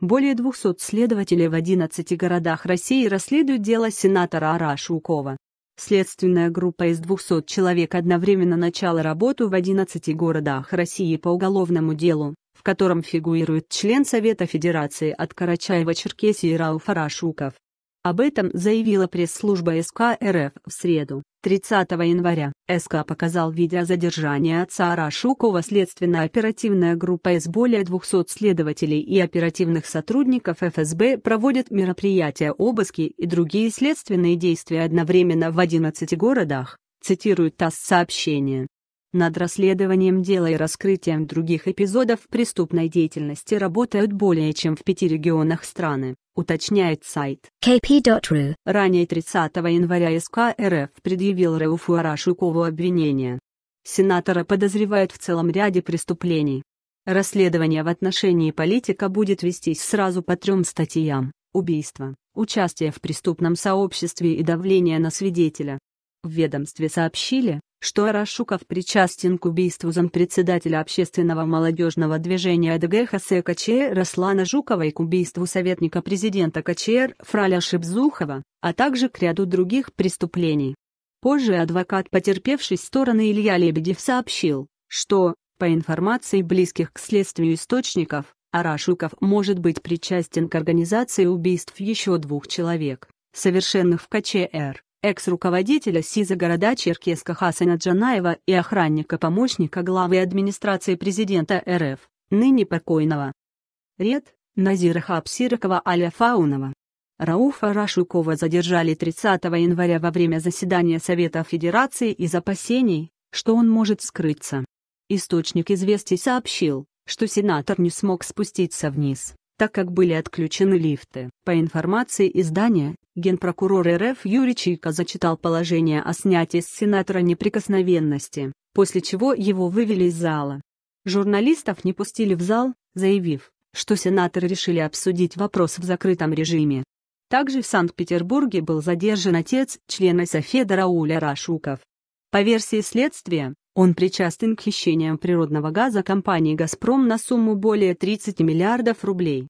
Более 200 следователей в 11 городах России расследуют дело сенатора Арашукова. Следственная группа из 200 человек одновременно начала работу в 11 городах России по уголовному делу, в котором фигурирует член Совета Федерации от Карачаева-Черкесии Рауф Арашуков. Об этом заявила пресс-служба СК РФ в среду, 30 января. СК показал видео задержания отца Рашукова следственно-оперативная группа из более 200 следователей и оперативных сотрудников ФСБ проводит мероприятия обыски и другие следственные действия одновременно в 11 городах, цитирует ТАСС сообщение. Над расследованием дела и раскрытием других эпизодов преступной деятельности работают более чем в пяти регионах страны, уточняет сайт. kp.ru Ранее 30 января СК РФ предъявил Рауфу Арашукову обвинение. Сенатора подозревают в целом ряде преступлений. Расследование в отношении политика будет вестись сразу по трем статьям – убийство, участие в преступном сообществе и давление на свидетеля. В ведомстве сообщили, что Арашуков причастен к убийству зампредседателя общественного молодежного движения АДГ Хосе КЧР Раслана Жукова и к убийству советника президента КЧР Фраля Шибзухова, а также к ряду других преступлений. Позже адвокат потерпевшей стороны Илья Лебедев сообщил, что, по информации близких к следствию источников, Арашуков может быть причастен к организации убийств еще двух человек, совершенных в КЧР экс-руководителя СИЗа города Черкеска Хасана Джанаева и охранника-помощника главы администрации президента РФ, ныне покойного. Ред, Назира Хапсирокова Аля Фаунова. Рауфа Рашукова задержали 30 января во время заседания Совета Федерации из опасений, что он может скрыться. Источник известий сообщил, что сенатор не смог спуститься вниз, так как были отключены лифты. По информации издания, генпрокурор РФ Юрий Чика зачитал положение о снятии с сенатора неприкосновенности, после чего его вывели из зала. Журналистов не пустили в зал, заявив, что сенаторы решили обсудить вопрос в закрытом режиме. Также в Санкт-Петербурге был задержан отец члена Софеда Рауля Рашуков. По версии следствия, он причастен к хищениям природного газа компании «Газпром» на сумму более 30 миллиардов рублей.